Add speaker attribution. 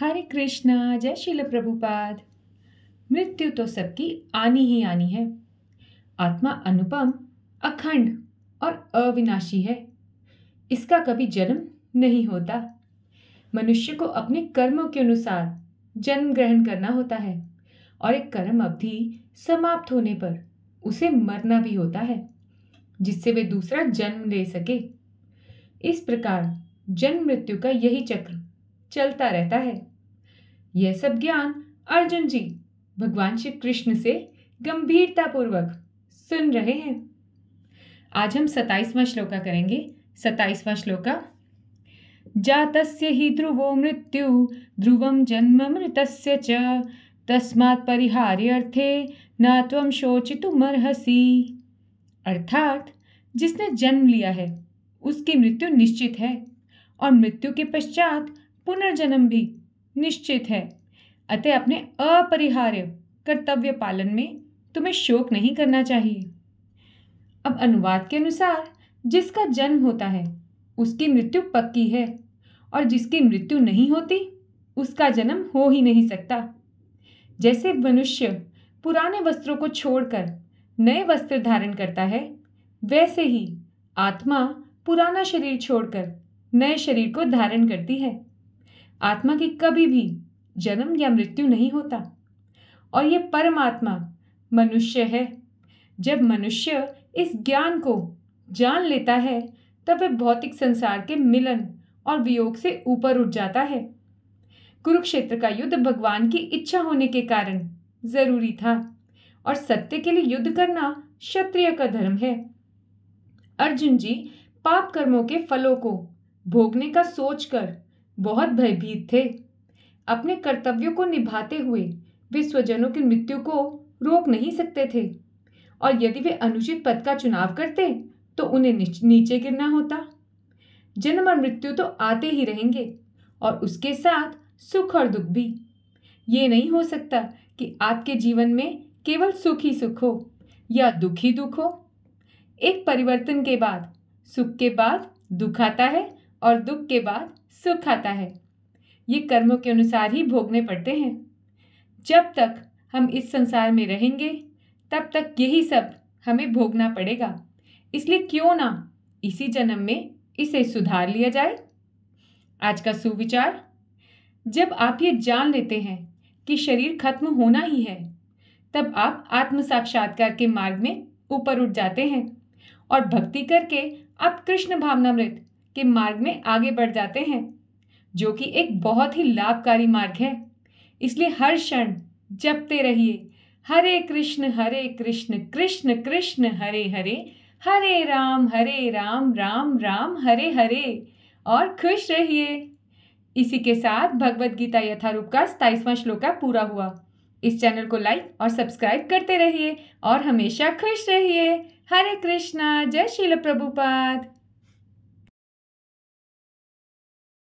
Speaker 1: हरे कृष्णा जय शिल प्रभुपाद मृत्यु तो सबकी आनी ही आनी है आत्मा अनुपम अखंड और अविनाशी है इसका कभी जन्म नहीं होता मनुष्य को अपने कर्मों के अनुसार जन्म ग्रहण करना होता है और एक कर्म अवधि समाप्त होने पर उसे मरना भी होता है जिससे वे दूसरा जन्म ले सके इस प्रकार जन्म मृत्यु का यही चक्र चलता रहता है यह सब ज्ञान अर्जुन जी भगवान श्री कृष्ण से गंभीरतापूर्वक सुन रहे हैं आज हम सताइसवां श्लोका करेंगे सताइसवां श्लोका जातस्य ही ध्रुवो मृत्यु ध्रुवम जन्म मृत च तस्मात् परिहार्यर्थे न शोचित शोचितुमर्हसि अर्थात जिसने जन्म लिया है उसकी मृत्यु निश्चित है और मृत्यु के पश्चात पुनर्जन्म भी निश्चित है अतः अपने अपरिहार्य कर्तव्य पालन में तुम्हें शोक नहीं करना चाहिए अब अनुवाद के अनुसार जिसका जन्म होता है उसकी मृत्यु पक्की है और जिसकी मृत्यु नहीं होती उसका जन्म हो ही नहीं सकता जैसे मनुष्य पुराने वस्त्रों को छोड़कर नए वस्त्र धारण करता है वैसे ही आत्मा पुराना शरीर छोड़कर नए शरीर को धारण करती है आत्मा की कभी भी जन्म या मृत्यु नहीं होता और यह परमात्मा मनुष्य है जब मनुष्य इस ज्ञान को जान लेता है तब वह भौतिक संसार के मिलन और वियोग से ऊपर उठ जाता है कुरुक्षेत्र का युद्ध भगवान की इच्छा होने के कारण जरूरी था और सत्य के लिए युद्ध करना क्षत्रिय का धर्म है अर्जुन जी पाप कर्मों के फलों को भोगने का सोचकर बहुत भयभीत थे अपने कर्तव्यों को निभाते हुए वे स्वजनों की मृत्यु को रोक नहीं सकते थे और यदि वे अनुचित पद का चुनाव करते तो उन्हें नीचे गिरना होता जन्म और मृत्यु तो आते ही रहेंगे और उसके साथ सुख और दुख भी ये नहीं हो सकता कि आपके जीवन में केवल सुख ही सुख हो या दुख ही दुख हो एक परिवर्तन के बाद सुख के बाद दुख आता है और दुख के बाद सुख आता है ये कर्मों के अनुसार ही भोगने पड़ते हैं जब तक हम इस संसार में रहेंगे तब तक यही सब हमें भोगना पड़ेगा इसलिए क्यों ना इसी जन्म में इसे सुधार लिया जाए आज का सुविचार जब आप ये जान लेते हैं कि शरीर खत्म होना ही है तब आप आत्म साक्षात्कार के मार्ग में ऊपर उठ जाते हैं और भक्ति करके आप कृष्ण भावनामृत के मार्ग में आगे बढ़ जाते हैं जो कि एक बहुत ही लाभकारी मार्ग है इसलिए हर क्षण जपते रहिए हरे कृष्ण हरे कृष्ण कृष्ण कृष्ण हरे हरे हरे राम हरे राम राम राम हरे हरे और खुश रहिए इसी के साथ भगवत गीता यथारूप का सताइसवां श्लोका पूरा हुआ इस चैनल को लाइक और सब्सक्राइब करते रहिए और हमेशा खुश रहिए हरे कृष्णा जय शिल प्रभुपाद